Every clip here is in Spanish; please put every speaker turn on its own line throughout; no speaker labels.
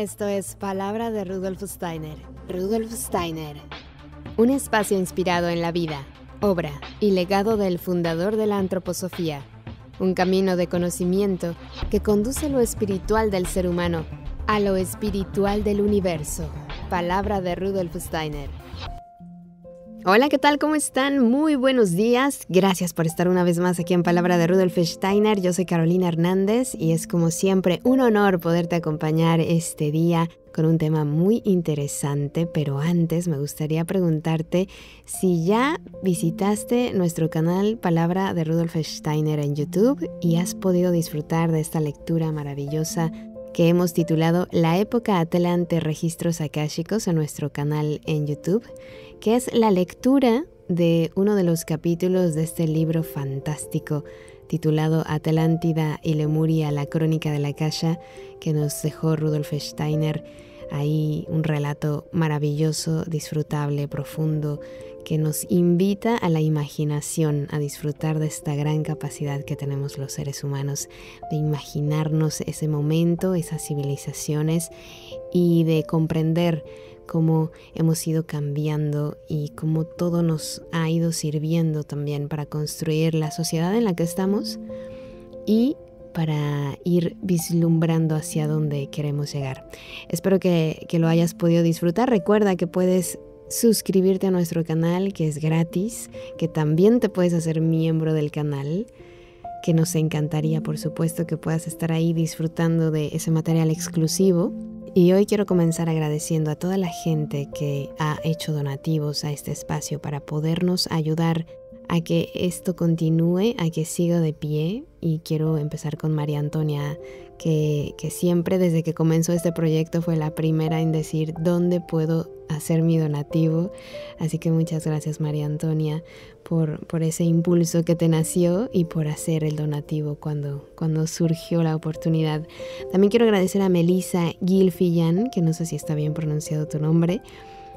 Esto es Palabra de Rudolf Steiner. Rudolf Steiner. Un espacio inspirado en la vida, obra y legado del fundador de la antroposofía. Un camino de conocimiento que conduce lo espiritual del ser humano a lo espiritual del universo. Palabra de Rudolf Steiner. Hola, ¿qué tal? ¿Cómo están? Muy buenos días. Gracias por estar una vez más aquí en Palabra de Rudolf Steiner. Yo soy Carolina Hernández y es como siempre un honor poderte acompañar este día con un tema muy interesante, pero antes me gustaría preguntarte si ya visitaste nuestro canal Palabra de Rudolf Steiner en YouTube y has podido disfrutar de esta lectura maravillosa que hemos titulado La época Atlante Registros Akáshicos en nuestro canal en YouTube que es la lectura de uno de los capítulos de este libro fantástico titulado Atlántida y Lemuria, la crónica de la Calle, que nos dejó Rudolf Steiner. Ahí un relato maravilloso, disfrutable, profundo, que nos invita a la imaginación, a disfrutar de esta gran capacidad que tenemos los seres humanos, de imaginarnos ese momento, esas civilizaciones y de comprender cómo hemos ido cambiando y cómo todo nos ha ido sirviendo también para construir la sociedad en la que estamos y para ir vislumbrando hacia dónde queremos llegar. Espero que, que, lo hayas podido disfrutar. Recuerda que puedes suscribirte a nuestro canal, que es gratis, que también te puedes hacer miembro del canal, que nos encantaría, por supuesto, que puedas estar ahí disfrutando de ese material exclusivo. Y hoy quiero comenzar agradeciendo a toda la gente que ha hecho donativos a este espacio para podernos ayudar a que esto continúe, a que siga de pie. Y quiero empezar con María Antonia, que, siempre desde que comenzó este proyecto fue la primera en decir dónde puedo hacer mi donativo. Así que muchas gracias María Antonia por, ese impulso que te nació y por hacer el donativo cuando, cuando surgió la oportunidad. También quiero agradecer a Melissa Gilfillan, que no sé si está bien pronunciado tu nombre,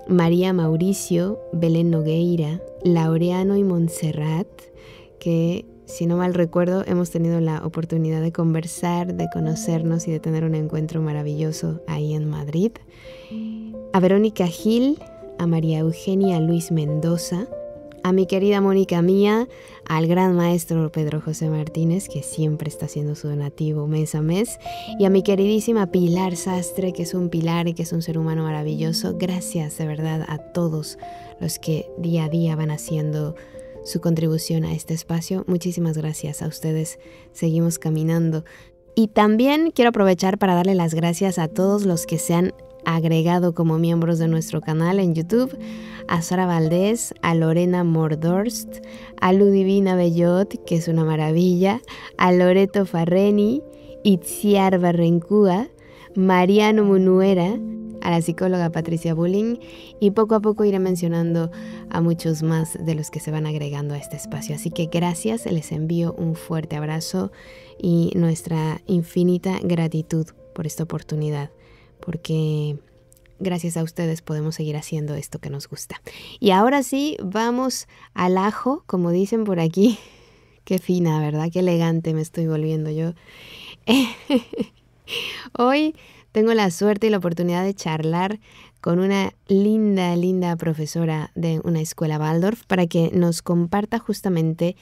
María Mauricio, Belén Nogueira, Laureano y Montserrat, que si no mal recuerdo, hemos tenido la oportunidad de conversar, de conocernos y de tener un encuentro maravilloso ahí en Madrid. A Verónica Gil, a María Eugenia Luis Mendoza, a mi querida Mónica Mía, al gran maestro Pedro José Martínez, que siempre está haciendo su donativo mes a mes, y a mi queridísima Pilar Sastre, que es un pilar y que es un ser humano maravilloso. Gracias de verdad a todos los que día a día van haciendo su contribución a este espacio. Muchísimas gracias a ustedes. Seguimos caminando. Y también quiero aprovechar para darle las gracias a todos los que se han agregado como miembros de nuestro canal en YouTube a Sara Valdés, a Lorena Mordorst, a Ludivina Bellot, que es una maravilla, a Loreto Farreni, Itziar Barrencúa, Mariano Munuera, a la psicóloga Patricia Bulling y poco a poco iré mencionando a muchos más de los que se van agregando a este espacio. Así que gracias, les envío un fuerte abrazo y nuestra infinita gratitud por esta oportunidad porque gracias a ustedes podemos seguir haciendo esto que nos gusta. Y ahora sí, vamos al ajo, como dicen por aquí. Qué fina, ¿verdad? Qué elegante me estoy volviendo yo. Hoy tengo la suerte y la oportunidad de charlar con una linda, linda profesora de una escuela Waldorf para que nos comparta justamente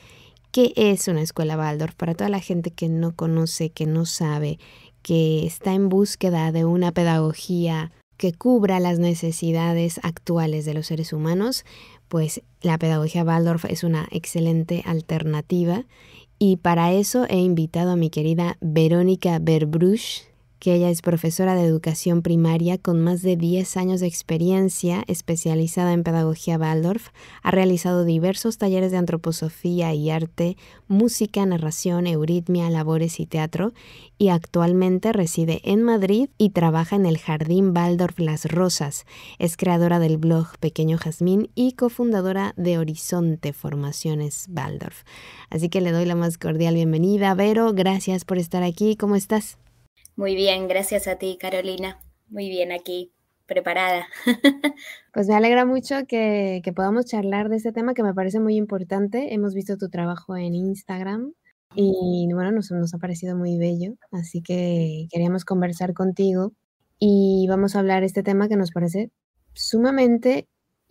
qué es una escuela Waldorf para toda la gente que no conoce, que no sabe, que está en búsqueda de una pedagogía que cubra las necesidades actuales de los seres humanos, pues la pedagogía Waldorf es una excelente alternativa. Y para eso he invitado a mi querida Verónica Berbruch que ella es profesora de educación primaria con más de 10 años de experiencia especializada en pedagogía Waldorf, ha realizado diversos talleres de antroposofía y arte, música, narración, euritmia, labores y teatro, y actualmente reside en Madrid y trabaja en el Jardín Waldorf Las Rosas. Es creadora del blog Pequeño Jazmín y cofundadora de Horizonte Formaciones Waldorf. Así que le doy la más cordial bienvenida. Vero, gracias por estar aquí. ¿Cómo estás?
Muy bien, gracias a ti, Carolina. Muy bien aquí, preparada.
pues me alegra mucho que, que podamos charlar de este tema que me parece muy importante. Hemos visto tu trabajo en Instagram y bueno, nos, nos ha parecido muy bello, así que queríamos conversar contigo y vamos a hablar de este tema que nos parece sumamente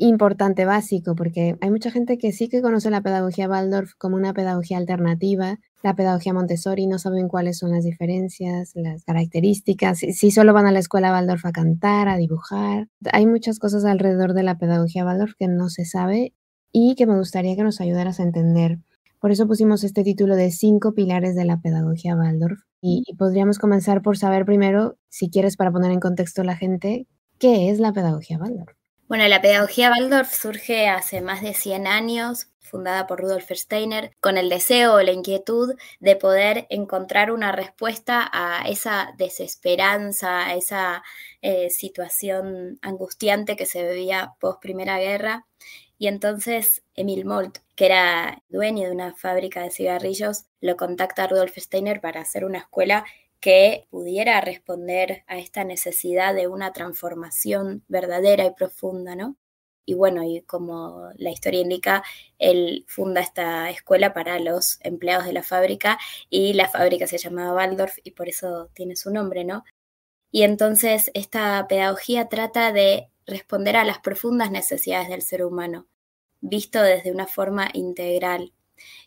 importante, básico, porque hay mucha gente que sí que conoce la pedagogía Waldorf como una pedagogía alternativa, la pedagogía Montessori, no saben cuáles son las diferencias, las características, si, solo van a la escuela Waldorf a cantar, a dibujar. Hay muchas cosas alrededor de la pedagogía Waldorf que no se sabe y que me gustaría que nos ayudaras a entender. Por eso pusimos este título de cinco pilares de la pedagogía Waldorf. Y, podríamos comenzar por saber primero, si quieres, para poner en contexto a la gente, qué es la pedagogía Waldorf.
Bueno, la pedagogía Waldorf surge hace más de 100 años, fundada por Rudolf Steiner, con el deseo o la inquietud de poder encontrar una respuesta a esa desesperanza, a esa eh, situación angustiante que se vivía post Primera Guerra. Y entonces Emil Molt, que era dueño de una fábrica de cigarrillos, lo contacta a Rudolf Steiner para hacer una escuela que pudiera responder a esta necesidad de una transformación verdadera y profunda, ¿no? Y bueno, y como la historia indica, él funda esta escuela para los empleados de la fábrica y la fábrica se llamaba Waldorf y por eso tiene su nombre, ¿no? Y entonces esta pedagogía trata de responder a las profundas necesidades del ser humano, visto desde una forma integral.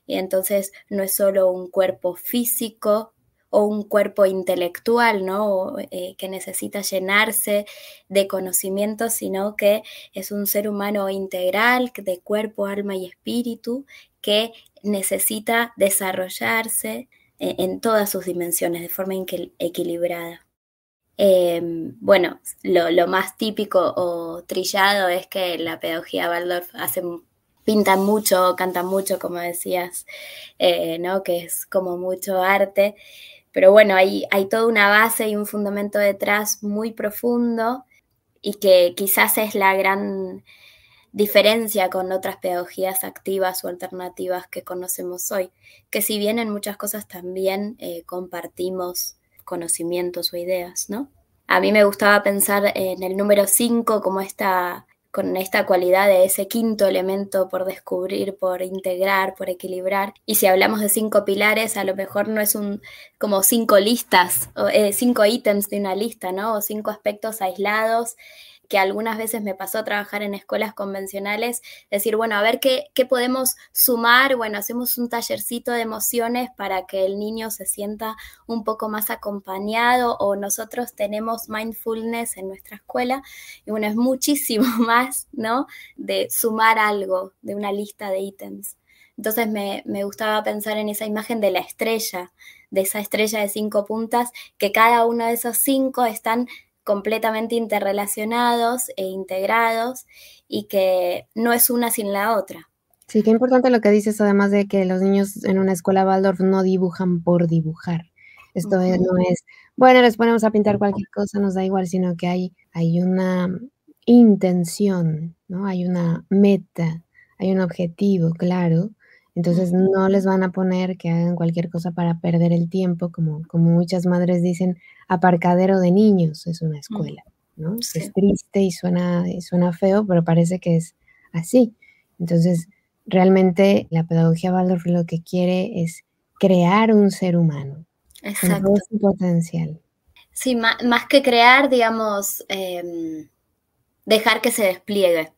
Y entonces no es solo un cuerpo físico o un cuerpo intelectual, ¿no? Eh, que necesita llenarse de conocimiento, sino que es un ser humano integral de cuerpo, alma y espíritu que necesita desarrollarse eh, en, todas sus dimensiones de forma equilibrada. Em, bueno, lo, más típico o trillado es que la pedagogía Waldorf hace, pinta mucho, canta mucho, como decías, eh, ¿no? que es como mucho arte, pero bueno, hay, hay toda una base y un fundamento detrás muy profundo y que quizás es la gran diferencia con otras pedagogías activas o alternativas que conocemos hoy, que si bien en muchas cosas también eh, compartimos conocimientos o ideas, ¿no? A mí me gustaba pensar en el número 5 como esta con esta cualidad de ese quinto elemento por descubrir, por integrar, por equilibrar. Y si hablamos de cinco pilares, a lo mejor no es un como cinco listas, o, eh, cinco ítems de una lista, ¿no? O cinco aspectos aislados que algunas veces me pasó a trabajar en escuelas convencionales, decir, bueno, a ver qué, qué podemos sumar, bueno, hacemos un tallercito de emociones para que el niño se sienta un poco más acompañado o nosotros tenemos mindfulness en nuestra escuela y bueno, es muchísimo más, ¿no? De sumar algo de una lista de ítems. Entonces me, me, gustaba pensar en esa imagen de la estrella, de esa estrella de cinco puntas, que cada uno de esos cinco están completamente interrelacionados e integrados y que no es una sin
la otra. Sí, qué importante lo que dices, además de que los niños en una escuela Waldorf no dibujan por dibujar. Esto no es, bueno, les ponemos a pintar cualquier cosa, nos da igual, sino que hay, hay una intención, ¿no? Hay una meta, hay un objetivo, claro, entonces no les van a poner que hagan cualquier cosa para perder el tiempo, como, como muchas madres dicen, aparcadero de niños es una escuela, ¿no? Es triste y suena, suena feo, pero parece que es así. Entonces, realmente la pedagogía Waldorf lo que quiere es crear un ser humano. Exacto. Con todo su potencial.
Sí, más, que crear, digamos, em, dejar que se despliegue.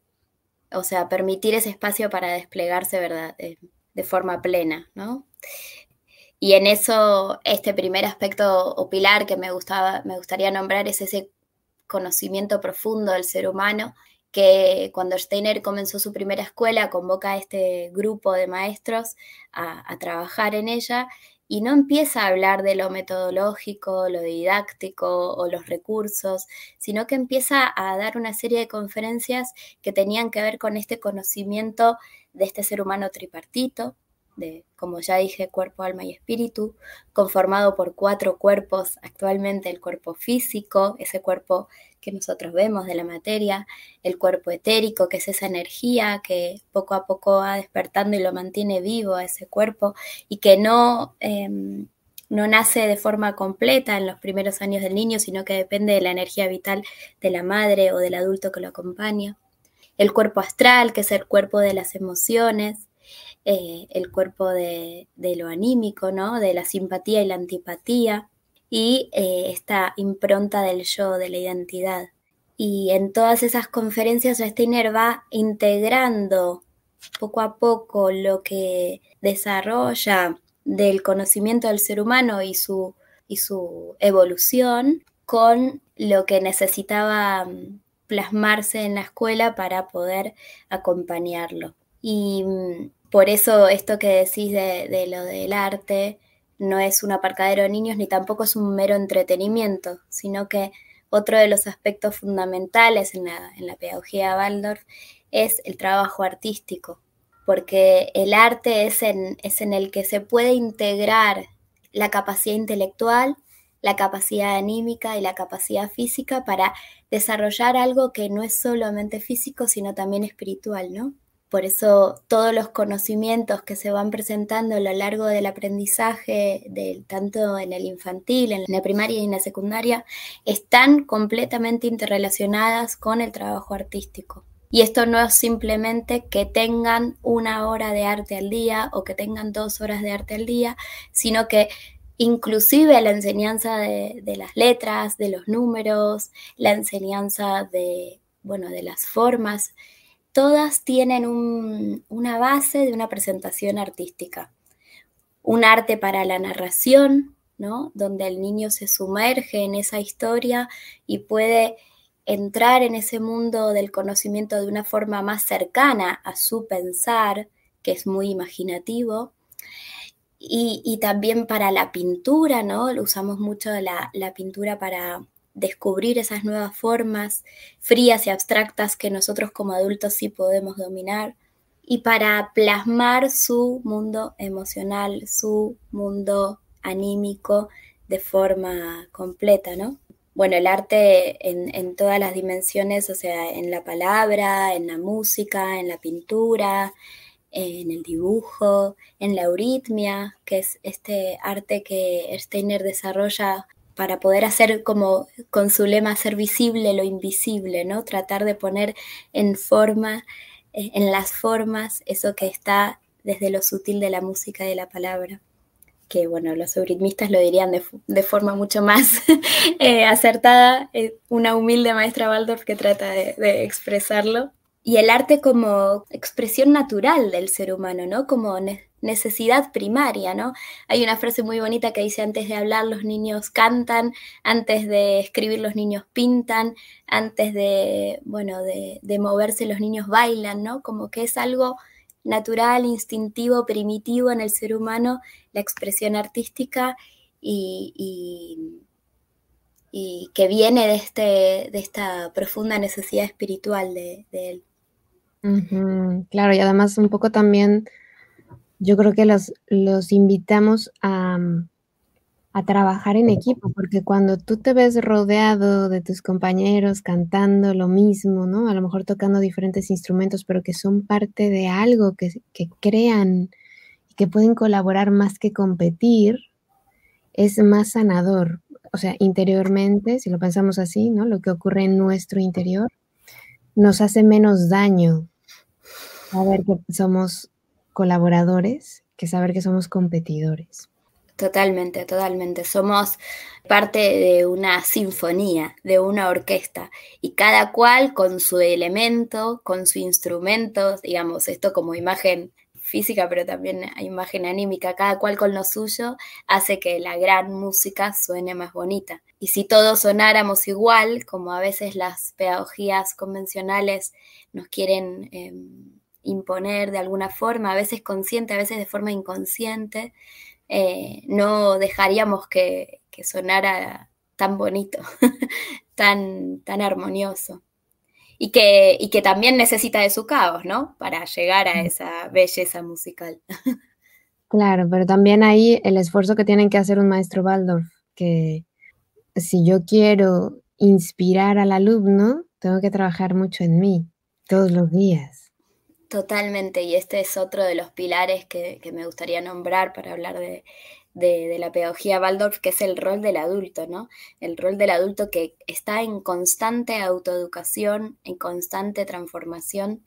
O sea, permitir ese espacio para desplegarse, ¿verdad? Em, de forma plena, ¿no? Y en eso, este primer aspecto o pilar que me, me gustaría nombrar es ese conocimiento profundo del ser humano, que cuando Steiner comenzó su primera escuela, convoca a este grupo de maestros a, a trabajar en ella y no empieza a hablar de lo metodológico, lo didáctico o los recursos, sino que empieza a dar una serie de conferencias que tenían que ver con este conocimiento de este ser humano tripartito, de, como ya dije, cuerpo, alma y espíritu, conformado por cuatro cuerpos, actualmente el cuerpo físico, ese cuerpo que nosotros vemos de la materia, el cuerpo etérico, que es esa energía que poco a poco va despertando y lo mantiene vivo a ese cuerpo y que no, em, no nace de forma completa en los primeros años del niño, sino que depende de la energía vital de la madre o del adulto que lo acompaña. El cuerpo astral, que es el cuerpo de las emociones, eh, el cuerpo de, de, lo anímico, ¿no? de la simpatía y la antipatía, y eh, esta impronta del yo, de la identidad. Y en todas esas conferencias Steiner va integrando poco a poco lo que desarrolla del conocimiento del ser humano y su, y su evolución con lo que necesitaba mm, plasmarse en la escuela para poder acompañarlo. Y mm, por eso esto que decís de lo del arte, no es un aparcadero de niños ni tampoco es un mero entretenimiento, sino que otro de los aspectos fundamentales en la, pedagogía de Waldorf es el trabajo artístico, porque el arte es en, es en el que se puede integrar la capacidad intelectual, la capacidad anímica y la capacidad física para desarrollar algo que no es solamente físico, sino también espiritual, ¿no? Por eso todos los conocimientos que se van presentando a lo largo del aprendizaje, tanto en el infantil, en la primaria y en la secundaria, están completamente interrelacionadas con el trabajo artístico. Y esto no es simplemente que tengan una hora de arte al día o que tengan dos horas de arte al día, sino que inclusive la enseñanza de, de las letras, de los números, la enseñanza de, bueno, de las formas, todas tienen una base de una presentación artística. Un arte para la narración, ¿no? donde el niño se sumerge en esa historia y puede entrar en ese mundo del conocimiento de una forma más cercana a su pensar, que es muy imaginativo. Y, también para la pintura, ¿no? Usamos mucho la pintura para descubrir esas nuevas formas frías y abstractas que nosotros como adultos sí podemos dominar y para plasmar su mundo emocional, su mundo anímico de forma completa, ¿no? Bueno, el arte en, todas las dimensiones, o sea, en la palabra, en la música, en la pintura, en el dibujo, en la euritmia, que es este arte que Steiner desarrolla para poder hacer como con su lema hacer visible lo invisible, ¿no? Tratar de poner en forma, eh, en las formas, eso que está desde lo sutil de la música y de la palabra. Que bueno, los euritmistas lo dirían de, forma mucho más eh, acertada, eh, una humilde maestra Waldorf que trata de expresarlo y el arte como expresión natural del ser humano, ¿no? Como necesidad primaria, ¿no? Hay una frase muy bonita que dice antes de hablar los niños cantan, antes de escribir los niños pintan, antes de, bueno, de, moverse los niños bailan, ¿no? Como que es algo natural, instintivo, primitivo en el ser humano, la expresión artística y, y, que viene de, este, de esta profunda necesidad espiritual de, de él
claro, y además un poco también yo creo que los, invitamos mm, a, trabajar en equipo, porque cuando tú te ves rodeado de tus compañeros cantando lo mismo, ¿no? A lo mejor tocando diferentes instrumentos, pero que son parte de algo que, que crean y que pueden colaborar más que competir, es más sanador. O sea, interiormente, si lo pensamos así, ¿no? Lo que ocurre en nuestro interior nos hace menos daño saber que somos colaboradores que saber que somos competidores.
Totalmente, totalmente. Somos parte de una sinfonía, de una orquesta, y cada cual con su elemento, con su instrumento, digamos, esto como imagen física, pero también imagen anímica, cada cual con lo suyo, hace que la gran música suene más bonita. Y si todos sonáramos igual, como a veces las pedagogías convencionales nos quieren... Em, imponer de alguna forma, a veces consciente, a veces de forma inconsciente, eh, no dejaríamos que, sonara tan bonito, tan, tan armonioso. Y que, que también necesita de su caos, ¿no? Para llegar a esa belleza musical.
claro, pero también ahí el esfuerzo que tienen que hacer un maestro Waldorf, que si yo quiero inspirar al alumno, tengo que trabajar mucho en mí todos los días.
Totalmente, y este es otro de los pilares que, me gustaría nombrar para hablar de, la pedagogía Waldorf, que es el rol del adulto, ¿no? El rol del adulto que está en constante autoeducación, en constante transformación.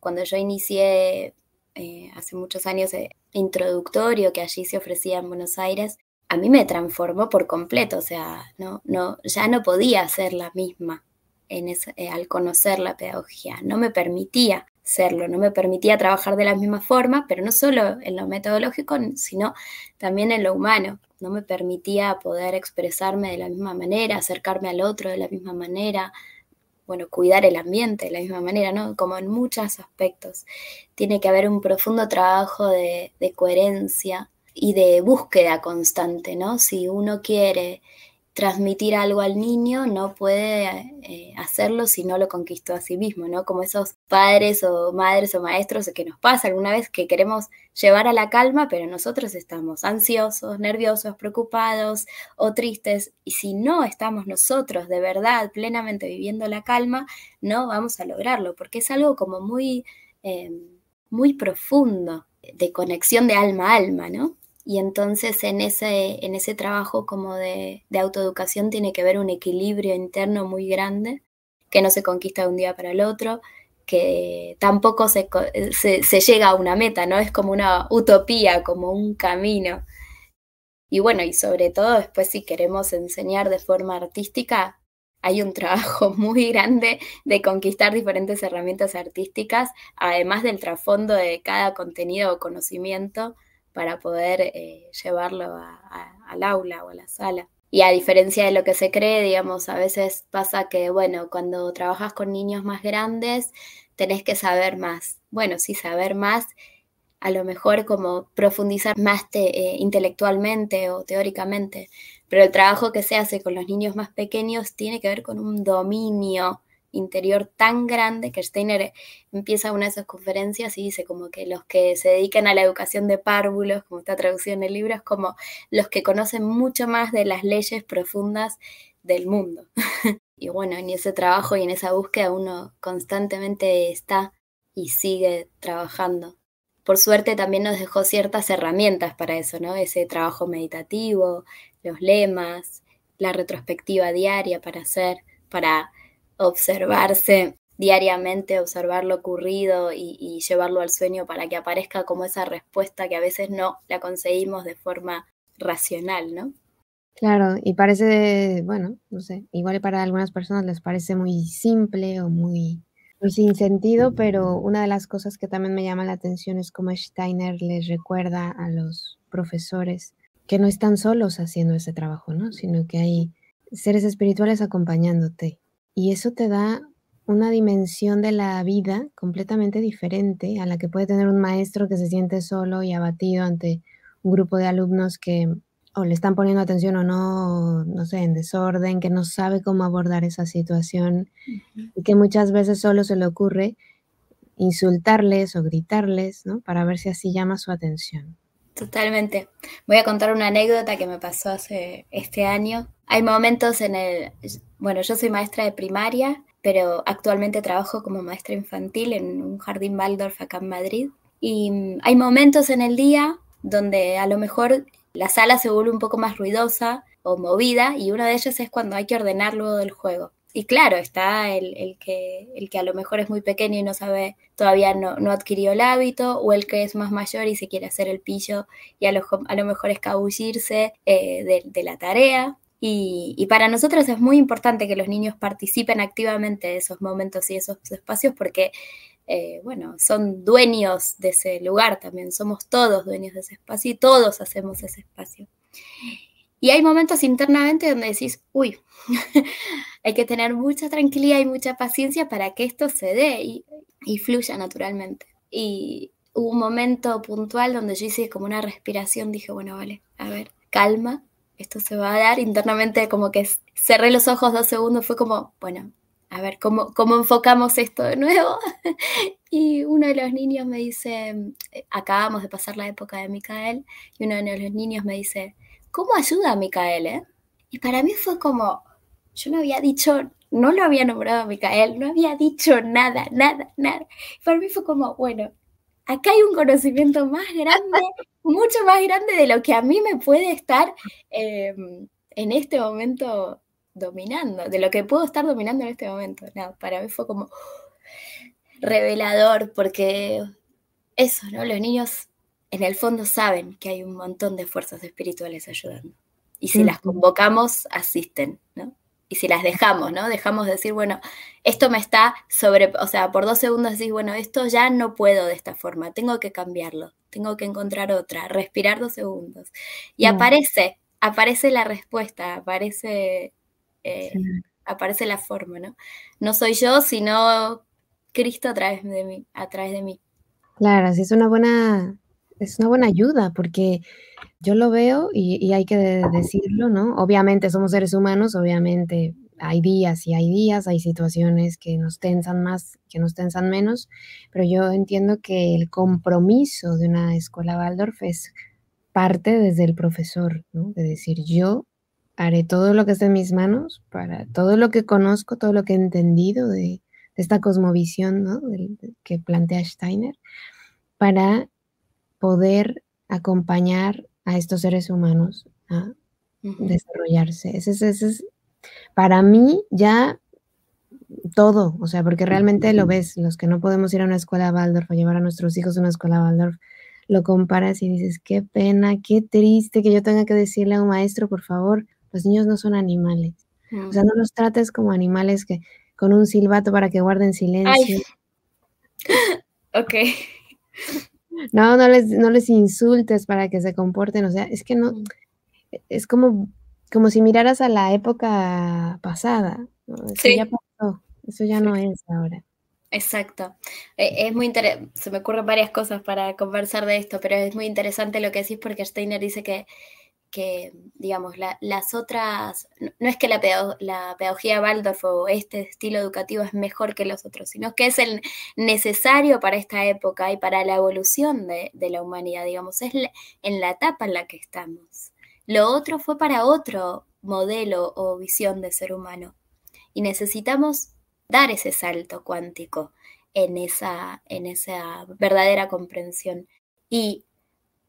Cuando yo inicié eh, hace muchos años el eh, introductorio que allí se ofrecía en Buenos Aires, a mí me transformó por completo, o sea, no, no, ya no podía ser la misma eh, al conocer la pedagogía, no me permitía serlo. No me permitía trabajar de la misma forma, pero no solo en lo metodológico, sino también en lo humano. No me permitía poder expresarme de la misma manera, acercarme al otro de la misma manera, bueno, cuidar el ambiente de la misma manera, ¿no? Como en muchos aspectos. Tiene que haber un profundo trabajo de, coherencia y de búsqueda constante, ¿no? Si uno quiere transmitir algo al niño no puede eh, hacerlo si no lo conquistó a sí mismo, ¿no? Como esos padres o madres o maestros que nos pasa alguna vez que queremos llevar a la calma, pero nosotros estamos ansiosos, nerviosos, preocupados o tristes. Y si no estamos nosotros de verdad plenamente viviendo la calma, no vamos a lograrlo, porque es algo como muy, eh, muy profundo de conexión de alma a alma, ¿no? Y entonces en ese, en ese trabajo como de, autoeducación tiene que haber un equilibrio interno muy grande que no se conquista de un día para el otro, que tampoco se, eh, se, se, llega a una meta, ¿no? Es como una utopía, como un camino. Y bueno, y sobre todo después si queremos enseñar de forma artística, hay un trabajo muy grande de conquistar diferentes herramientas artísticas, además del trasfondo de cada contenido o conocimiento para poder eh, llevarlo al aula o a la sala. Y a diferencia de lo que se cree, digamos, a veces pasa que, bueno, cuando trabajas con niños más grandes, tenés que saber más. Bueno, sí, saber más, a lo mejor como profundizar más te, eh, intelectualmente o teóricamente, pero el trabajo que se hace con los niños más pequeños tiene que ver con un dominio interior tan grande que Steiner empieza una de esas conferencias y dice como que los que se dedican a la educación de párvulos, como está traducido en el libro, es como los que conocen mucho más de las leyes profundas del mundo. y bueno, en ese trabajo y en esa búsqueda uno constantemente está y sigue trabajando. Por suerte también nos dejó ciertas herramientas para eso, ¿no? Ese trabajo meditativo, los lemas, la retrospectiva diaria para hacer, para observarse diariamente, observar lo ocurrido y, llevarlo al sueño para que aparezca como esa respuesta que a veces no la conseguimos de forma racional, ¿no?
Claro, y parece, bueno, no sé, igual para algunas personas les parece muy simple o muy, muy sin sentido, pero una de las cosas que también me llama la atención es cómo Steiner les recuerda a los profesores que no están solos haciendo ese trabajo, ¿no? Sino que hay seres espirituales acompañándote y eso te da una dimensión de la vida completamente diferente a la que puede tener un maestro que se siente solo y abatido ante un grupo de alumnos que o le están poniendo atención o no, no sé, en desorden, que no sabe cómo abordar esa situación y que muchas veces solo se le ocurre insultarles o gritarles, ¿no? Para ver si así llama su atención.
Totalmente. Voy a contar una anécdota que me pasó hace este año. Hay momentos en el bueno, yo soy maestra de primaria, pero actualmente trabajo como maestra infantil en un jardín Waldorf acá en Madrid. Y mm, hay momentos en el día donde a lo mejor la sala se vuelve un poco más ruidosa o movida y una de ellas es cuando hay que ordenar luego del juego. Y claro, está el, que, a lo mejor es muy pequeño y no sabe, todavía no, no, adquirió el hábito, o el que es más mayor y se quiere hacer el pillo y a lo, mejor escabullirse eh, de, la tarea. Y, para nosotros es muy importante que los niños participen activamente de esos momentos y esos espacios porque, eh, bueno, son dueños de ese lugar también, somos todos dueños de ese espacio y todos hacemos ese espacio. Y hay momentos internamente donde decís, uy, hay que tener mucha tranquilidad y mucha paciencia para que esto se dé y, y fluya naturalmente.
Y
hubo un momento puntual donde yo hice como una respiración, dije, bueno, vale, a ver, calma, esto se va a dar, internamente como que cerré los ojos dos segundos, fue como, bueno, a ver, ¿cómo, cómo enfocamos esto de nuevo? y uno de los niños me dice, acabamos de pasar la época de Micael, y uno de los niños me dice, ¿cómo ayuda a Micael? Eh? Y para mí fue como, yo no había dicho, no lo había nombrado a Micael, no había dicho nada, nada, nada. para mí fue como, bueno, acá hay un conocimiento más grande, mucho más grande de lo que a mí me puede estar em, en este momento dominando, de lo que puedo estar dominando en este momento. para mí fue como revelador, porque eso, ¿no? Los niños en el fondo saben que hay un montón de fuerzas espirituales ayudando. Y si las convocamos, asisten, ¿no? y si las dejamos, ¿no? Dejamos de decir, bueno, esto me está sobre, o sea, por dos segundos decís, bueno, esto ya no puedo de esta forma, tengo que cambiarlo, tengo que encontrar otra, respirar dos segundos. Y mm. aparece, aparece la respuesta, aparece, eh, aparece la forma, ¿no? No soy yo, sino Cristo a través de mí, a través de mí.
Claro, sí es una buena es una buena ayuda porque yo lo veo y, hay que decirlo, ¿no? Obviamente somos seres humanos, obviamente hay días y hay días, hay situaciones que nos tensan más, que nos tensan menos, pero yo entiendo que el compromiso de una escuela Waldorf es parte desde el profesor, ¿no? De decir, yo haré todo lo que esté en mis manos para todo lo que conozco, todo lo que he entendido de, esta cosmovisión, ¿no? que plantea Steiner, para poder acompañar a estos seres humanos a desarrollarse. Ese es, para mí ya todo, o sea, porque realmente lo ves, los que no podemos ir a una escuela Waldorf a llevar a nuestros hijos a una escuela Waldorf, lo comparas y dices, qué pena, qué triste que yo tenga que decirle a un maestro, por favor, los niños no son animales. O sea, no los trates como animales que con un silbato para que guarden silencio. Ay.
Ok.
No, no les, no les insultes para que se comporten. O sea, es que no. Es como, como si miraras a la época pasada. Eso ya pasó. Eso ya no es ahora.
Exacto. E, es muy se me ocurren varias cosas para conversar de esto, pero es muy interesante lo que decís porque Steiner dice que que, digamos, las otras, no es que la, pedagogía Waldorf o este estilo educativo es mejor que los otros, sino que es el necesario para esta época y para la evolución de, la humanidad, digamos, es en la etapa en la que estamos. Lo otro fue para otro modelo o visión de ser humano y necesitamos dar ese salto cuántico en esa, en esa verdadera comprensión. Y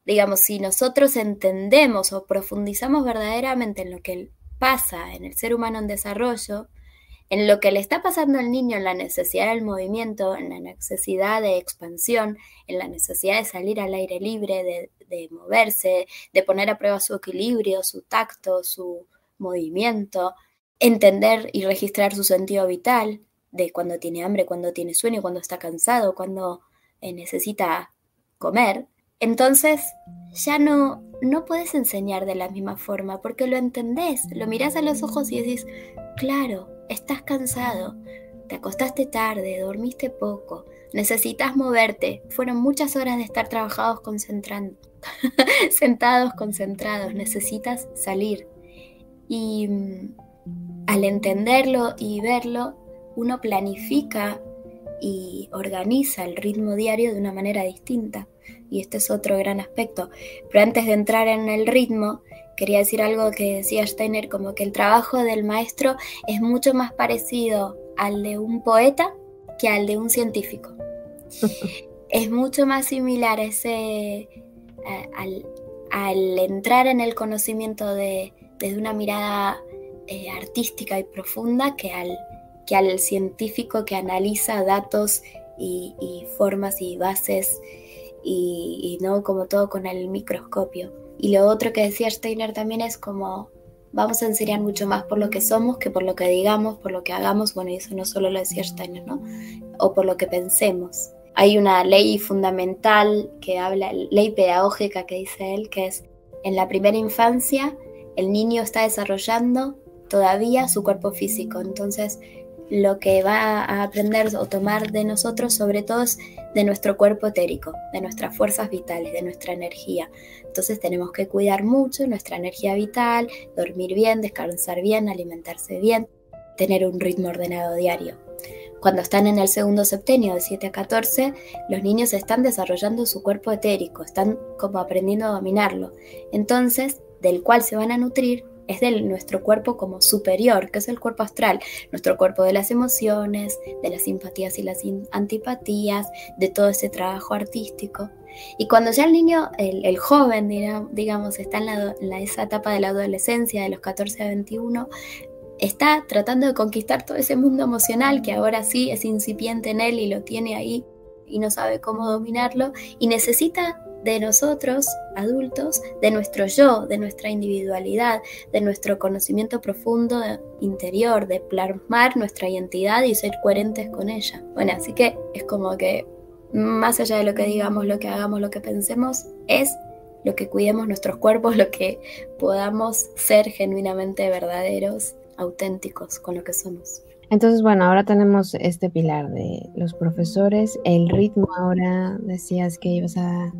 digamos, si nosotros entendemos o profundizamos verdaderamente en lo que pasa en el ser humano en desarrollo, en lo que le está pasando al niño, en la necesidad del movimiento, en la necesidad de expansión, en la necesidad de salir al aire libre, de, moverse, de poner a prueba su equilibrio, su tacto, su movimiento, entender y registrar su sentido vital, de cuando tiene hambre, cuando tiene sueño, cuando está cansado, cuando eh, necesita comer, entonces, ya no, no puedes enseñar de la misma forma porque lo entendés, lo mirás a los ojos y decís, claro, estás cansado, te acostaste tarde, dormiste poco, necesitas moverte. Fueron muchas horas de estar trabajados concentrando, sentados concentrados, necesitas salir. Y mm, al entenderlo y verlo, uno planifica y organiza el ritmo diario de una manera distinta y este es otro gran aspecto. Pero antes de entrar en el ritmo, quería decir algo que decía Steiner, como que el trabajo del maestro es mucho más parecido al de un poeta que al de un científico. es mucho más similar ese, eh, al, entrar en el conocimiento de, desde una mirada eh, artística y profunda que al, científico que analiza datos y formas y bases y, no como todo con el microscopio. Y lo otro que decía Steiner también es como vamos a enseñar mucho más por lo que somos que por lo que digamos, por lo que hagamos. Bueno, y eso no solo lo decía Steiner, ¿no? O por lo que pensemos. Hay una ley fundamental que habla, ley pedagógica que dice él, que es en la primera infancia el niño está desarrollando todavía su cuerpo físico. Entonces, lo que va a aprender o tomar de nosotros, sobre todo de nuestro cuerpo etérico, de nuestras fuerzas vitales, de nuestra energía. Entonces tenemos que cuidar mucho nuestra energía vital, dormir bien, descansar bien, alimentarse bien, tener un ritmo ordenado diario. Cuando están en el segundo septenio de 7 a 14, los niños están desarrollando su cuerpo etérico, están como aprendiendo a dominarlo, entonces del cual se van a nutrir es de nuestro cuerpo como superior, que es el cuerpo astral, nuestro cuerpo de las emociones, de las simpatías y las antipatías, de todo ese trabajo artístico. Y cuando ya el niño, el, joven, digamos, está en, la, en esa etapa de la adolescencia, de los 14 a 21, está tratando de conquistar todo ese mundo emocional que ahora sí es incipiente en él y lo tiene ahí y no sabe cómo dominarlo y necesita de nosotros, adultos, de nuestro yo, de nuestra individualidad, de nuestro conocimiento profundo interior, de plasmar nuestra identidad y ser coherentes con ella. Bueno, así que es como que más allá de lo que digamos, lo que hagamos, lo que pensemos, es lo que cuidemos nuestros cuerpos, lo que podamos ser genuinamente verdaderos, auténticos con lo que somos.
Entonces, bueno, ahora tenemos este pilar de los profesores, el ritmo. Ahora decías que ibas a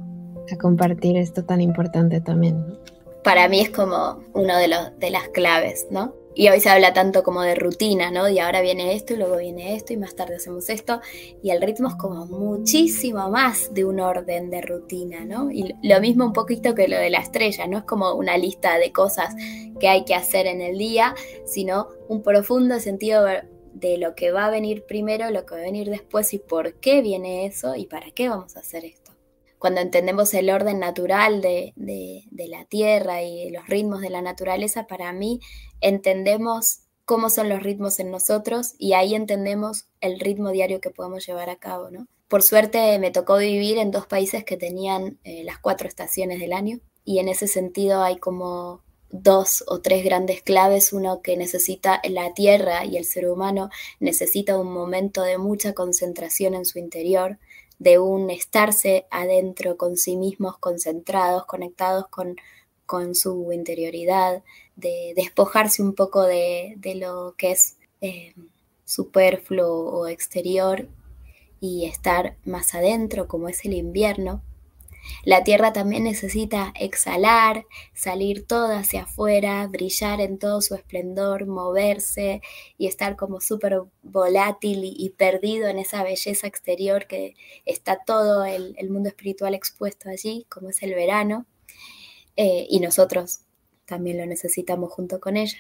a compartir esto tan importante también.
Para mí es como una de, los, de las claves, ¿no? Y hoy se habla tanto como de rutina, ¿no? Y ahora viene esto y luego viene esto y más tarde hacemos esto. Y el ritmo es como muchísimo más de un orden de rutina, ¿no? Y lo mismo un poquito que lo de la estrella, no es como una lista de cosas que hay que hacer en el día, sino un profundo sentido de lo que va a venir primero, lo que va a venir después y por qué viene eso y para qué vamos a hacer esto cuando entendemos el orden natural de, la tierra y los ritmos de la naturaleza, para mí entendemos cómo son los ritmos en nosotros y ahí entendemos el ritmo diario que podemos llevar a cabo, ¿no? Por suerte me tocó vivir en dos países que tenían eh, las cuatro estaciones del año y en ese sentido hay como dos o tres grandes claves. Uno que necesita la tierra y el ser humano necesita un momento de mucha concentración en su interior de un estarse adentro con sí mismos, concentrados, conectados con, con su interioridad, de despojarse un poco de, de lo que es eh, superfluo o exterior y estar más adentro, como es el invierno, la tierra también necesita exhalar, salir toda hacia afuera, brillar en todo su esplendor, moverse y estar como súper volátil y, perdido en esa belleza exterior que está todo el, mundo espiritual expuesto allí, como es el verano. Eh, y nosotros también lo necesitamos junto con ella.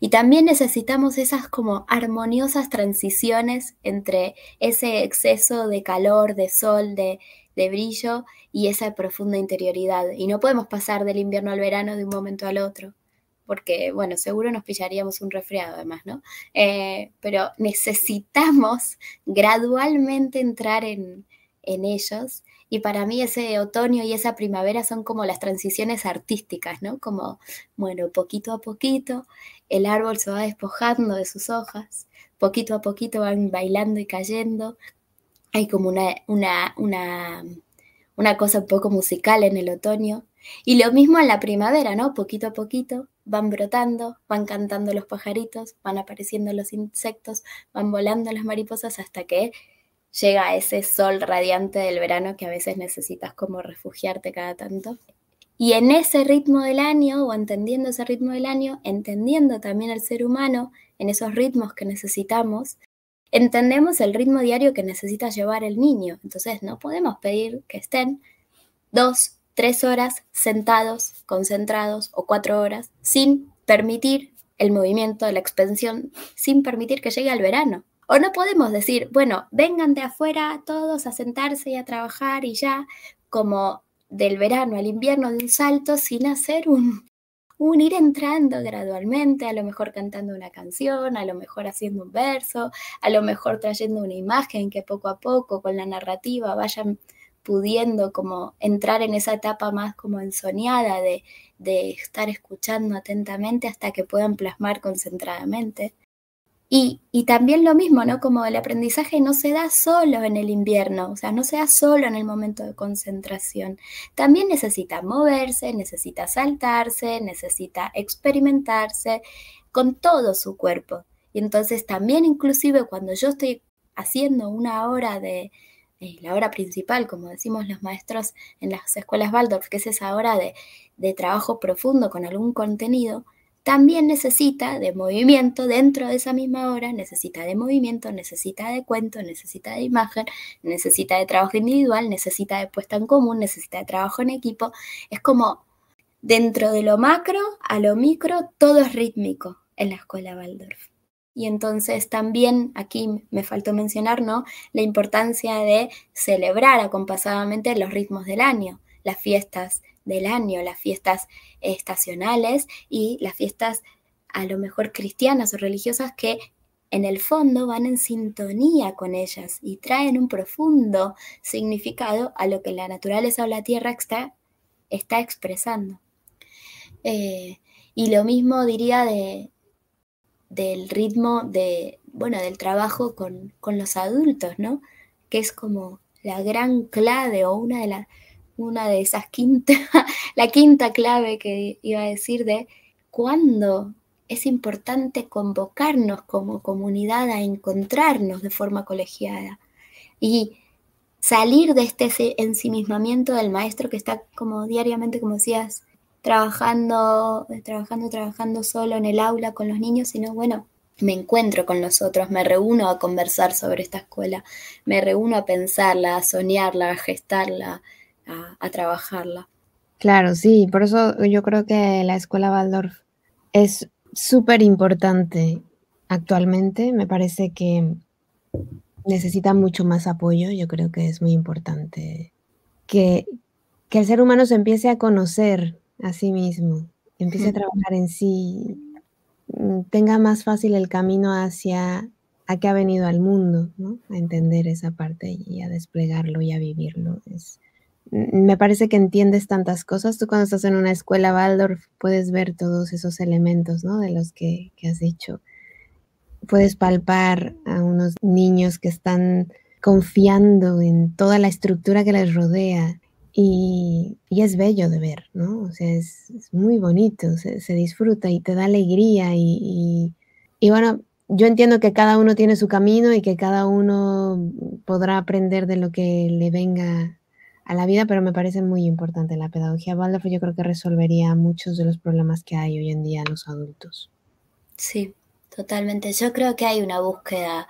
Y también necesitamos esas como armoniosas transiciones entre ese exceso de calor, de sol, de de brillo y esa profunda interioridad. Y no podemos pasar del invierno al verano de un momento al otro, porque, bueno, seguro nos pillaríamos un resfriado además, ¿no? Eh, pero necesitamos gradualmente entrar en, en ellos. Y para mí ese otoño y esa primavera son como las transiciones artísticas, ¿no? Como, bueno, poquito a poquito el árbol se va despojando de sus hojas, poquito a poquito van bailando y cayendo, hay como una, una, cosa un poco musical en el otoño. Y lo mismo en la primavera, ¿no? Poquito a poquito van brotando, van cantando los pajaritos, van apareciendo los insectos, van volando las mariposas hasta que llega ese sol radiante del verano que a veces necesitas como refugiarte cada tanto. Y en ese ritmo del año, o entendiendo ese ritmo del año, entendiendo también al ser humano en esos ritmos que necesitamos, entendemos el ritmo diario que necesita llevar el niño. Entonces no podemos pedir que estén dos, tres horas sentados, concentrados o cuatro horas sin permitir el movimiento, la expansión, sin permitir que llegue al verano. O no podemos decir, bueno, vengan de afuera todos a sentarse y a trabajar y ya, como del verano al invierno de un salto sin hacer un, un ir entrando gradualmente, a lo mejor cantando una canción, a lo mejor haciendo un verso, a lo mejor trayendo una imagen que poco a poco con la narrativa vayan pudiendo como entrar en esa etapa más como ensoñada de estar escuchando atentamente hasta que puedan plasmar concentradamente. Y, también lo mismo, ¿no? Como el aprendizaje no se da solo en el invierno, o sea, no se da solo en el momento de concentración. También necesita moverse, necesita saltarse, necesita experimentarse con todo su cuerpo. Y entonces también inclusive cuando yo estoy haciendo una hora de, eh, la hora principal, como decimos los maestros en las escuelas Waldorf, que es esa hora de trabajo profundo con algún contenido, también necesita de movimiento dentro de esa misma hora necesita de movimiento, necesita de cuento, necesita de imagen, necesita de trabajo individual, necesita de puesta en común, necesita de trabajo en equipo. Es como dentro de lo macro a lo micro, todo es rítmico en la escuela Waldorf. Y entonces también aquí me faltó mencionar, ¿no? La importancia de celebrar acompasadamente los ritmos del año, las fiestas, del año, las fiestas estacionales y las fiestas a lo mejor cristianas o religiosas que en el fondo van en sintonía con ellas y traen un profundo significado a lo que la naturaleza o la tierra está, está expresando. Eh, y lo mismo diría de, del ritmo de, bueno, del trabajo con, los adultos, ¿no? Que es como la gran clave o una de, las una de esas quinta, la quinta clave que iba a decir de cuándo es importante convocarnos como comunidad a encontrarnos de forma colegiada y salir de este ensimismamiento del maestro que está como diariamente, como decías, trabajando, trabajando, trabajando solo en el aula con los niños, sino bueno, me encuentro con los otros, me reúno a conversar sobre esta escuela, me reúno a pensarla, a soñarla, a gestarla, a, trabajarla.
Claro, sí, por eso yo creo que la escuela Waldorf es súper importante actualmente. Me parece que necesita mucho más apoyo. Yo creo que es muy importante que, el ser humano se empiece a conocer a sí mismo, empiece a trabajar en sí, mm, tenga más fácil el camino hacia a qué ha venido al mundo, ¿no? a entender esa parte y a desplegarlo y a vivirlo. Es, Mm, me parece que entiendes tantas cosas. Tú cuando estás en una escuela Waldorf puedes ver todos esos elementos, ¿no? De los que, has dicho. Puedes palpar a unos niños que están confiando en toda la estructura que les rodea y, es bello de ver, ¿no? O sea, es, muy bonito, se, disfruta y te da alegría y, y bueno, yo entiendo que cada uno tiene su camino y que cada uno podrá aprender de lo que le venga a la vida, pero me parece muy importante la pedagogía Waldorf. Yo creo que resolvería muchos de los problemas que hay hoy en día en los adultos.
Sí, totalmente. Yo creo que hay una búsqueda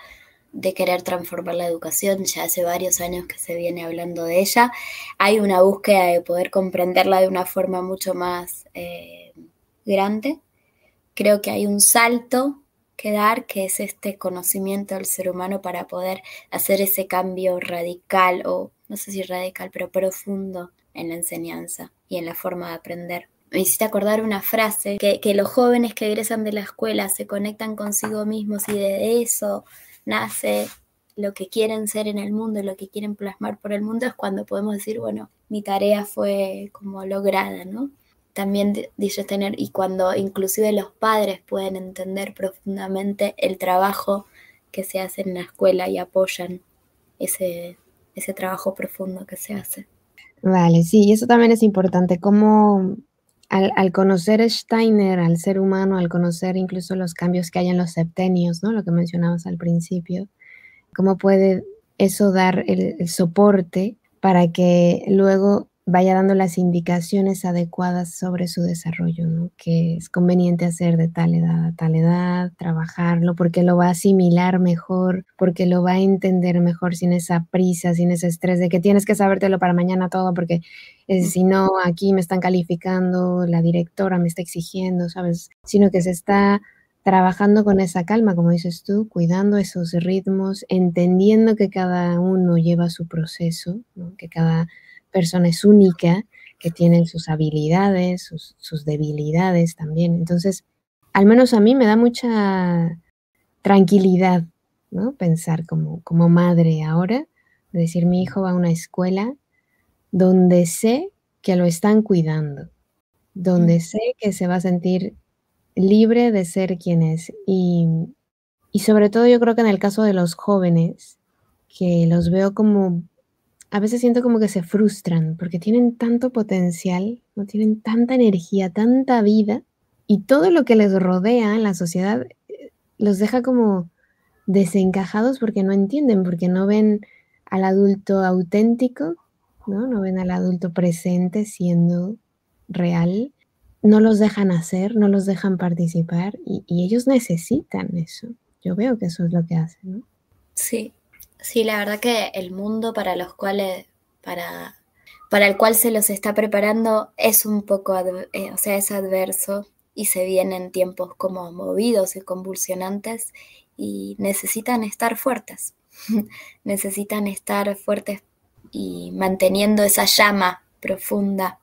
de querer transformar la educación, ya hace varios años que se viene hablando de ella, hay una búsqueda de poder comprenderla de una forma mucho más eh, grande. Creo que hay un salto que dar, que es este conocimiento del ser humano para poder hacer ese cambio radical o no sé si radical, pero profundo en la enseñanza y en la forma de aprender. Me hiciste acordar una frase, que, los jóvenes que egresan de la escuela se conectan consigo mismos y de eso nace lo que quieren ser en el mundo lo que quieren plasmar por el mundo es cuando podemos decir, bueno, mi tarea fue como lograda, ¿no? También dice tener, y cuando inclusive los padres pueden entender profundamente el trabajo que se hace en la escuela y apoyan ese ese trabajo profundo que se hace.
Vale, sí, y eso también es importante, cómo al, conocer Steiner, al ser humano, al conocer incluso los cambios que hay en los septenios, ¿no? Lo que mencionabas al principio, cómo puede eso dar el soporte para que luego vaya dando las indicaciones adecuadas sobre su desarrollo, Que es conveniente hacer de tal edad a tal edad, trabajarlo, porque lo va a asimilar mejor, porque lo va a entender mejor sin esa prisa, sin ese estrés de que tienes que sabértelo para mañana todo, porque eh, si no, aquí me están calificando, la directora me está exigiendo, ¿sabes? Sino que se está trabajando con esa calma, como dices tú, cuidando esos ritmos, entendiendo que cada uno lleva su proceso, ¿no? que cada persona es única, que tienen sus habilidades, sus, debilidades también. Entonces, al menos a mí me da mucha tranquilidad, ¿no? Pensar como, como madre ahora, decir, mi hijo va a una escuela donde sé que lo están cuidando, donde mm. sé que se va a sentir libre de ser quien es. y sobre todo yo creo que en el caso de los jóvenes, que los veo como a veces siento como que se frustran porque tienen tanto potencial, no tienen tanta energía, tanta vida y todo lo que les rodea en la sociedad eh, los deja como desencajados porque no entienden, porque no ven al adulto auténtico, ¿no? No ven al adulto presente siendo real, no los dejan hacer, no los dejan participar y, y ellos necesitan eso. Yo veo que eso es lo que hacen, ¿no?
Sí, Sí, la verdad que el mundo para los cuales, para, para el cual se los está preparando es un poco, eh, o sea, es adverso y se vienen tiempos como movidos y convulsionantes y necesitan estar fuertes, necesitan estar fuertes y manteniendo esa llama profunda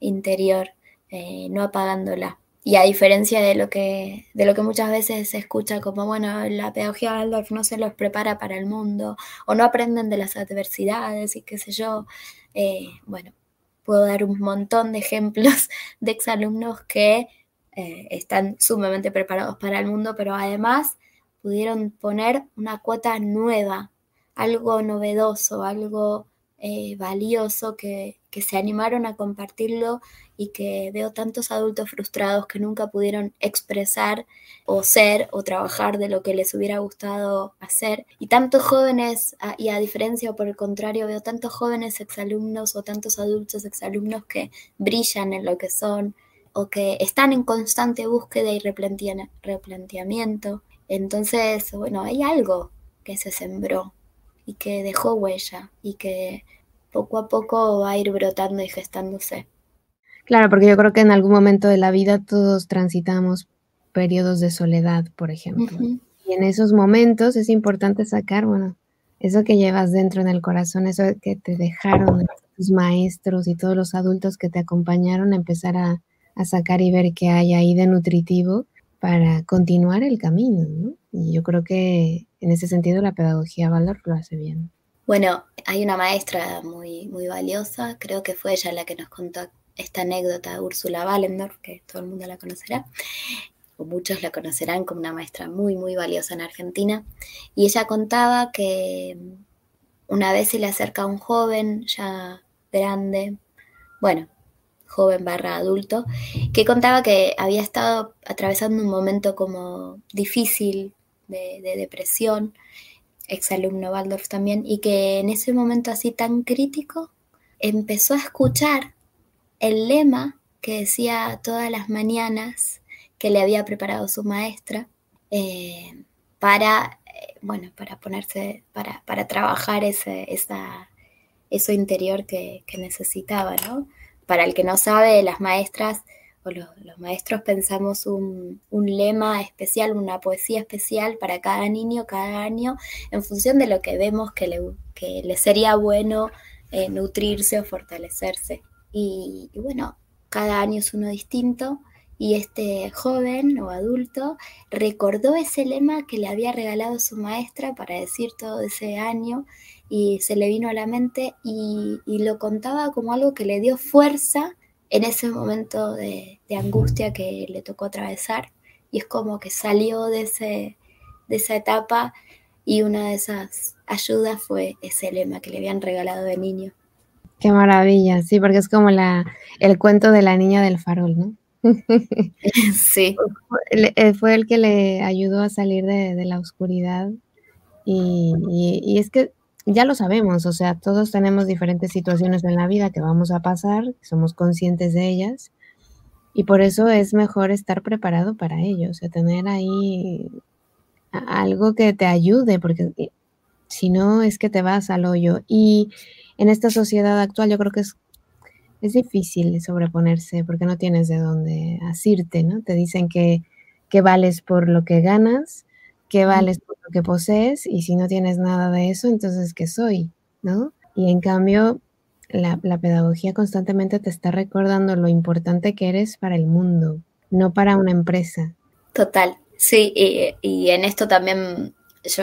interior, eh, no apagándola. Y a diferencia de lo que, de lo que muchas veces se escucha como, bueno, la pedagogía aldorf no se los prepara para el mundo, o no aprenden de las adversidades y qué sé yo, eh, bueno, puedo dar un montón de ejemplos de exalumnos que eh, están sumamente preparados para el mundo, pero además pudieron poner una cuota nueva, algo novedoso, algo eh, valioso, que, que, se animaron a compartirlo y que veo tantos adultos frustrados que nunca pudieron expresar o ser o trabajar de lo que les hubiera gustado hacer. Y tantos jóvenes, y a diferencia o por el contrario, veo tantos jóvenes exalumnos o tantos adultos exalumnos que brillan en lo que son o que están en constante búsqueda y replanteamiento. Entonces, bueno, hay algo que se sembró y que dejó huella y que poco a poco va a ir brotando y gestándose.
Claro, porque yo creo que en algún momento de la vida todos transitamos periodos de soledad, por ejemplo. Y en esos momentos es importante sacar, bueno, eso que llevas dentro en el corazón, eso que te dejaron tus maestros y todos los adultos que te acompañaron a empezar a, a sacar y ver qué hay ahí de nutritivo para continuar el camino. ¿no? Y yo creo que en ese sentido la pedagogía Valor lo hace bien.
Bueno, hay una maestra muy, muy valiosa, creo que fue ella la que nos contó esta anécdota, Úrsula Wallendorf, que todo el mundo la conocerá, o muchos la conocerán como una maestra muy, muy valiosa en Argentina, y ella contaba que una vez se le acerca a un joven ya grande, bueno, joven barra adulto, que contaba que había estado atravesando un momento como difícil de, depresión depresión, exalumno Waldorf también, y que en ese momento así tan crítico empezó a escuchar el lema que decía todas las mañanas que le había preparado su maestra eh, para, eh, bueno, para ponerse, para, para trabajar ese, eso interior que, que necesitaba, ¿no? Para el que no sabe, las maestras o los, maestros pensamos un, lema especial, una poesía especial para cada niño, cada año, en función de lo que vemos que le, sería bueno eh, nutrirse o fortalecerse. y bueno, cada año es uno distinto y este joven o adulto recordó ese lema que le había regalado su maestra para decir todo ese año y se le vino a la mente y, lo contaba como algo que le dio fuerza en ese momento de, angustia que le tocó atravesar y es como que salió de, ese, de esa etapa y una de esas ayudas fue ese lema que le habían regalado de niño.
Qué maravilla, sí, porque es como la, el cuento de la niña del farol, ¿no? sí. Eh, fue el que le ayudó a salir de, la oscuridad y, es que ya lo sabemos, o sea, todos tenemos diferentes situaciones en la vida que vamos a pasar, somos conscientes de ellas y por eso es mejor estar preparado para ello, o sea, tener ahí algo que te ayude, porque si no es que te vas al hoyo. Y en esta sociedad actual yo creo que es, es difícil sobreponerse porque no tienes de dónde asirte, ¿no? Te dicen que, que vales por lo que ganas ¿Qué vales por lo que posees y si no tienes nada de eso, entonces ¿qué soy? ¿No? Y en cambio, la, pedagogía constantemente te está recordando lo importante que eres para el mundo, no para una empresa.
Total, sí, y, en esto también...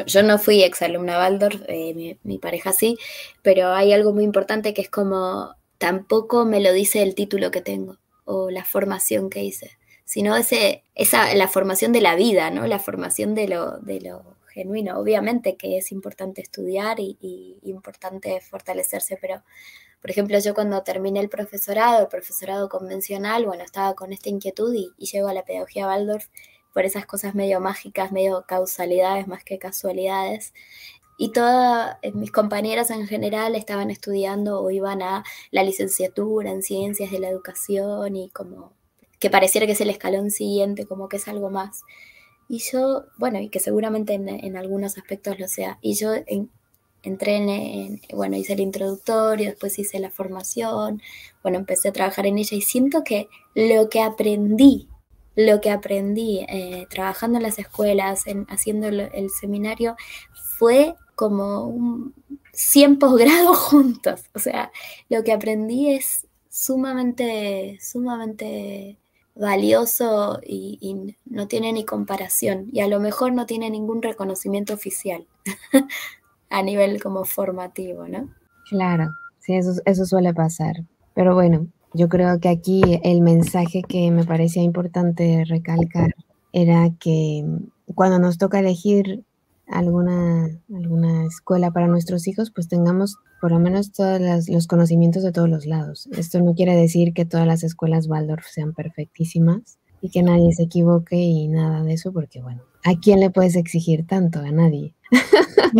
Yo, no fui exalumna Waldorf, eh, mi pareja sí, pero hay algo muy importante que es como tampoco me lo dice el título que tengo o la formación que hice sino ese, esa, la formación de la vida, ¿no? La formación de lo, genuino. Obviamente que es importante estudiar y, importante fortalecerse, pero por ejemplo yo cuando terminé el profesorado, el profesorado convencional, bueno, estaba con esta inquietud y, y llego a la pedagogía Waldorf por esas cosas medio mágicas, medio causalidades más que casualidades. Y todas eh, mis compañeras en general estaban estudiando o iban a la licenciatura en ciencias de la educación y como que pareciera que es el escalón siguiente, como que es algo más. Y yo, bueno, y que seguramente en, algunos aspectos lo sea. Y yo entré en, bueno, hice el introductorio, después hice la formación, bueno, empecé a trabajar en ella y siento que lo que aprendí, lo que aprendí eh, trabajando en las escuelas, en, haciendo el, seminario, fue como un 100 posgrados juntos. O sea, lo que aprendí es sumamente, sumamente valioso y, no tiene ni comparación y a lo mejor no tiene ningún reconocimiento oficial a nivel como formativo, ¿no?
Claro, sí, eso suele pasar. Pero bueno, yo creo que aquí el mensaje que me parecía importante recalcar era que cuando nos toca elegir alguna, alguna escuela para nuestros hijos, pues tengamos por lo menos todos los conocimientos de todos los lados. Esto no quiere decir que todas las escuelas Waldorf sean perfectísimas y que nadie se equivoque y nada de eso, porque bueno, ¿a quién le puedes exigir tanto? A nadie.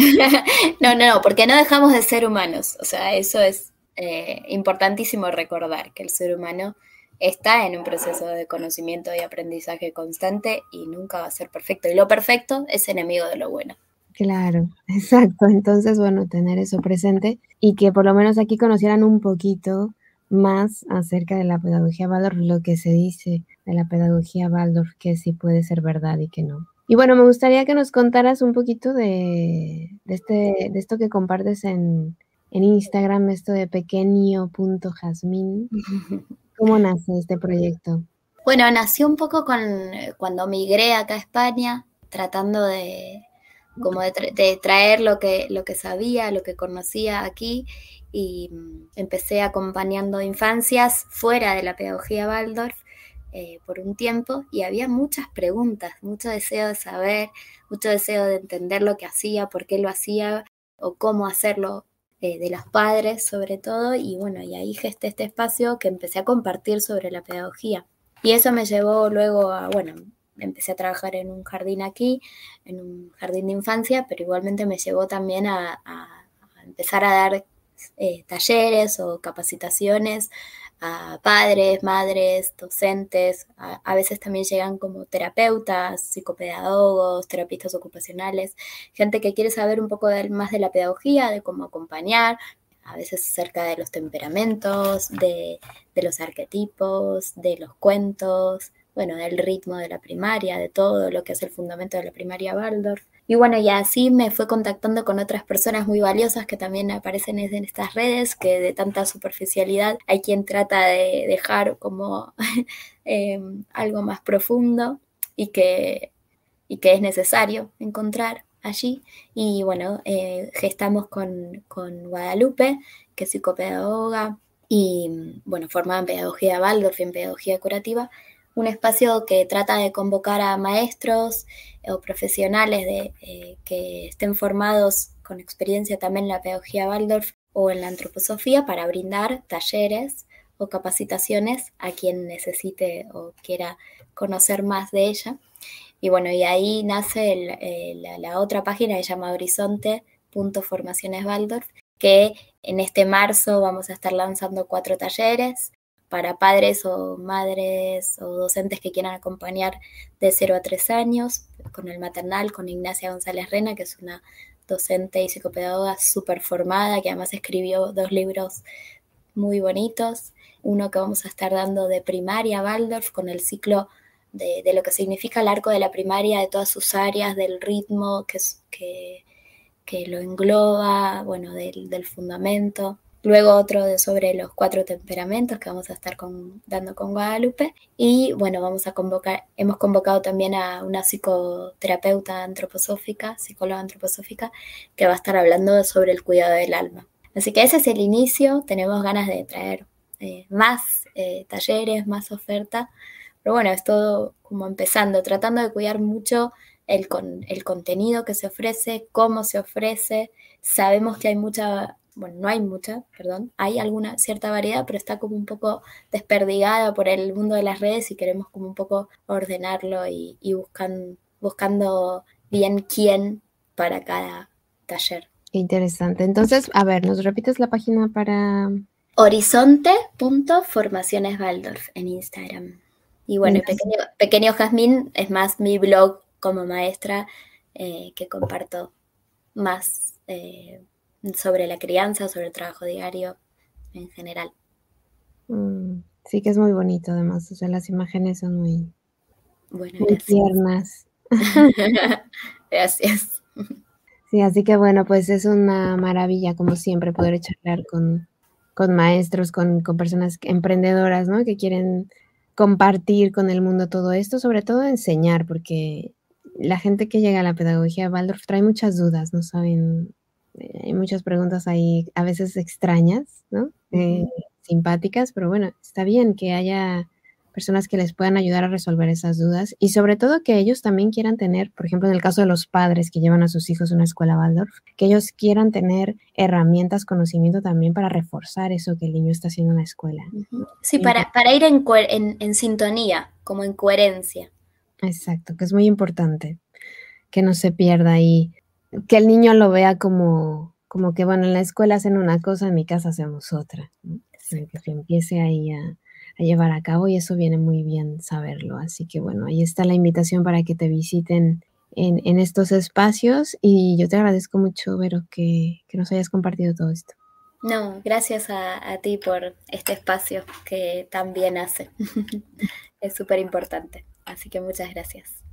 no, no, no, porque no dejamos de ser humanos. O sea, eso es eh, importantísimo recordar, que el ser humano está en un proceso de conocimiento y aprendizaje constante y nunca va a ser perfecto. Y lo perfecto es enemigo de lo bueno.
Claro, exacto. Entonces, bueno, tener eso presente y que por lo menos aquí conocieran un poquito más acerca de la pedagogía Waldorf, lo que se dice de la pedagogía Waldorf, que sí puede ser verdad y que no. Y bueno, me gustaría que nos contaras un poquito de, este, de esto que compartes en, Instagram, esto de pequeño.jasmín. ¿Cómo nace este proyecto?
Bueno, nació un poco con cuando migré acá a España, tratando de como de, traer lo que, lo que sabía, lo que conocía aquí y mm, empecé acompañando infancias fuera de la pedagogía Waldorf eh, por un tiempo y había muchas preguntas, mucho deseo de saber, mucho deseo de entender lo que hacía, por qué lo hacía o cómo hacerlo eh, de los padres sobre todo, y bueno, y ahí gesté este espacio que empecé a compartir sobre la pedagogía. Y eso me llevó luego a, bueno, empecé a trabajar en un jardín aquí, en un jardín de infancia, pero igualmente me llevó también a, empezar a dar eh, talleres o capacitaciones padres, madres, docentes, a, veces también llegan como terapeutas, psicopedagogos, terapistas ocupacionales, gente que quiere saber un poco más de la pedagogía, de cómo acompañar, a veces acerca de los temperamentos, de, los arquetipos, de los cuentos, bueno, del ritmo de la primaria, de todo lo que es el fundamento de la primaria Waldorf. Y bueno, y así me fue contactando con otras personas muy valiosas que también aparecen en estas redes, que de tanta superficialidad hay quien trata de dejar como em, algo más profundo y que, y que es necesario encontrar allí. Y bueno, eh, gestamos con, con Guadalupe, que es psicopedagoga, y bueno, formada en pedagogía Waldorf y en pedagogía curativa, un espacio que trata de convocar a maestros eh, o profesionales eh, que estén formados con experiencia también en la pedagogía Waldorf o en la antroposofía para brindar talleres o capacitaciones a quien necesite o quiera conocer más de ella. Y bueno, y ahí nace eh, la, otra página que se llama horizonte.formaciones Waldorf, que en este marzo vamos a estar lanzando cuatro talleres para padres o madres o docentes que quieran acompañar de 0 a 3 años, con el maternal, con Ignacia González Rena, que es una docente y psicopedagoga super formada, que además escribió dos libros muy bonitos, uno que vamos a estar dando de primaria, Waldorf, con el ciclo de, lo que significa el arco de la primaria, de todas sus áreas, del ritmo que, que lo engloba, bueno, del, del fundamento luego otro de sobre los cuatro temperamentos que vamos a estar dando con Guadalupe y bueno, vamos a convocar, hemos convocado también a una psicoterapeuta antroposófica, psicóloga antroposófica, que va a estar hablando sobre el cuidado del alma. Así que ese es el inicio, tenemos ganas de traer eh, más eh, talleres, más oferta, pero bueno, es todo como empezando, tratando de cuidar mucho el, el, contenido que se ofrece, cómo se ofrece. Sabemos que hay mucha bueno, no hay mucha, perdón, hay alguna cierta variedad, pero está como un poco desperdigada por el mundo de las redes y queremos como un poco ordenarlo y, buscando bien quién para cada taller.
interesante. Entonces, a ver, ¿nos repites la página para...?
horizonte.formacionesbaldorf en Instagram.
Y bueno, pequeño,
pequeño, Jazmín es más mi blog como maestra eh, que comparto más eh, sobre la crianza, sobre el trabajo diario en general.
Mm, sí que es muy bonito además, o sea, las imágenes son muy,
tiernas.
gracias. Sí, así que bueno, pues es una maravilla como siempre poder charlar con, maestros, con, personas emprendedoras, ¿no? Que quieren compartir con el mundo todo esto, sobre todo enseñar, porque la gente que llega a la pedagogía Waldorf trae muchas dudas, no saben eh, hay muchas preguntas ahí, a veces extrañas, ¿no? Eh, simpáticas, pero bueno, está bien que haya personas que les puedan ayudar a resolver esas dudas y sobre todo que ellos también quieran tener, por ejemplo, en el caso de los padres que llevan a sus hijos a una escuela Waldorf, que ellos quieran tener herramientas, conocimiento también para reforzar eso que el niño está haciendo en la escuela. Sí, para,
para ir en sintonía, como en coherencia.
Exacto, que es muy importante que no se pierda ahí que el niño lo vea como, como que, bueno, en la escuela hacen una cosa, en mi casa hacemos otra. Que se empiece ahí a, llevar a cabo y eso viene muy bien saberlo. Así que bueno, ahí está la invitación para que te visiten en, estos espacios y yo te agradezco mucho, Vero, que, nos hayas compartido todo esto.
No, gracias a, a ti por este espacio que también hace. es súper importante. Así que muchas gracias.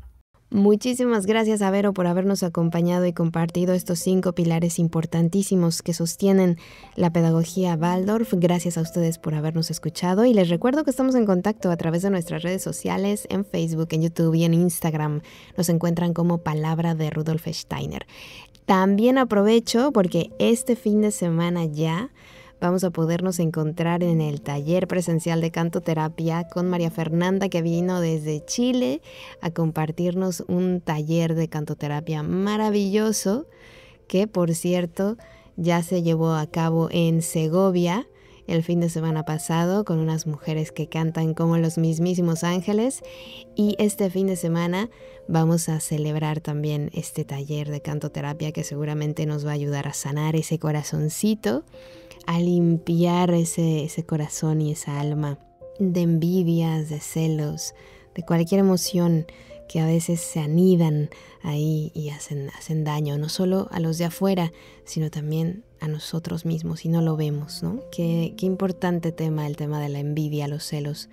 Muchísimas gracias a Vero por habernos acompañado y compartido estos cinco pilares importantísimos que sostienen la pedagogía Waldorf. Gracias a ustedes por habernos escuchado y les recuerdo que estamos en contacto a través de nuestras redes sociales, en Facebook, en YouTube y en Instagram. Nos encuentran como Palabra de Rudolf Steiner. También aprovecho porque este fin de semana ya Vamos a podernos encontrar en el taller presencial de cantoterapia con María Fernanda que vino desde Chile a compartirnos un taller de cantoterapia maravilloso que por cierto ya se llevó a cabo en Segovia el fin de semana pasado con unas mujeres que cantan como los mismísimos ángeles y este fin de semana vamos a celebrar también este taller de cantoterapia que seguramente nos va a ayudar a sanar ese corazoncito a limpiar ese, corazón y esa alma de envidias, de celos, de cualquier emoción que a veces se anidan ahí y hacen, hacen daño, no solo a los de afuera, sino también a nosotros mismos y no lo vemos, ¿no? Qué, qué importante tema el tema de la envidia, los celos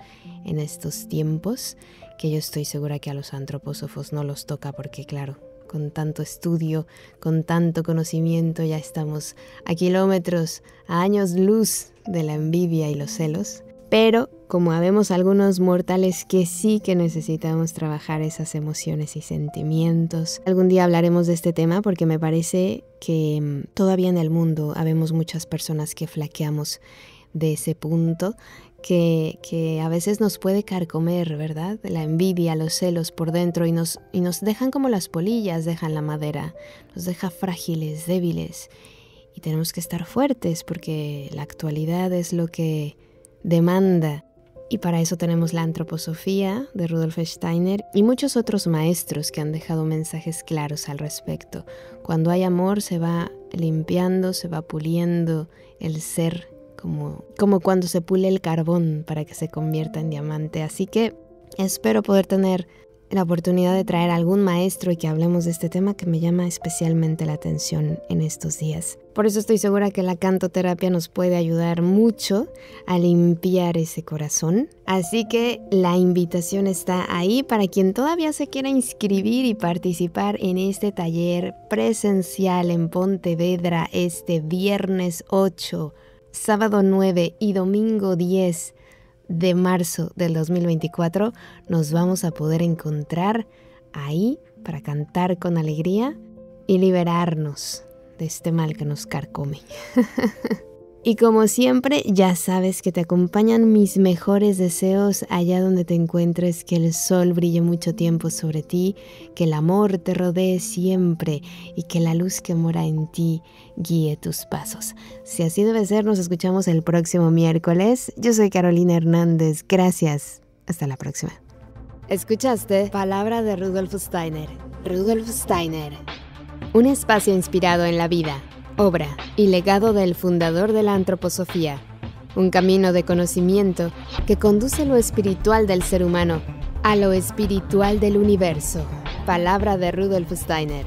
en estos tiempos, que yo estoy segura que a los antropósofos no los toca porque claro, con tanto estudio, con tanto conocimiento, ya estamos a kilómetros, a años luz de la envidia y los celos. Pero como habemos algunos mortales que sí que necesitamos trabajar esas emociones y sentimientos. Algún día hablaremos de este tema porque me parece que mm, todavía en el mundo habemos muchas personas que flaqueamos de ese punto que, a veces nos puede carcomer, ¿verdad? La envidia, los celos por dentro y nos, y nos dejan como las polillas dejan la madera, nos deja frágiles, débiles. Y tenemos que estar fuertes porque la actualidad es lo que demanda. Y para eso tenemos la antroposofía de Rudolf Steiner y muchos otros maestros que han dejado mensajes claros al respecto. Cuando hay amor se va limpiando, se va puliendo el ser como, cuando se pule el carbón para que se convierta en diamante. Así que espero poder tener la oportunidad de traer algún maestro y que hablemos de este tema que me llama especialmente la atención en estos días. Por eso estoy segura que la cantoterapia nos puede ayudar mucho a limpiar ese corazón. Así que la invitación está ahí para quien todavía se quiera inscribir y participar en este taller presencial en Pontevedra este viernes 8 sábado 9 y domingo 10 de marzo del 2024 nos vamos a poder encontrar ahí para cantar con alegría y liberarnos de este mal que nos carcome. Y como siempre, ya sabes que te acompañan mis mejores deseos allá donde te encuentres, que el sol brille mucho tiempo sobre ti, que el amor te rodee siempre y que la luz que mora en ti guíe tus pasos. Si así debe ser, nos escuchamos el próximo miércoles. Yo soy Carolina Hernández, gracias. Hasta la próxima. Escuchaste Palabra de Rudolf Steiner. Rudolf Steiner. Un espacio inspirado en la vida Obra y legado del fundador de la antroposofía, un camino de conocimiento que conduce lo espiritual del ser humano a lo espiritual del universo. Palabra de Rudolf Steiner.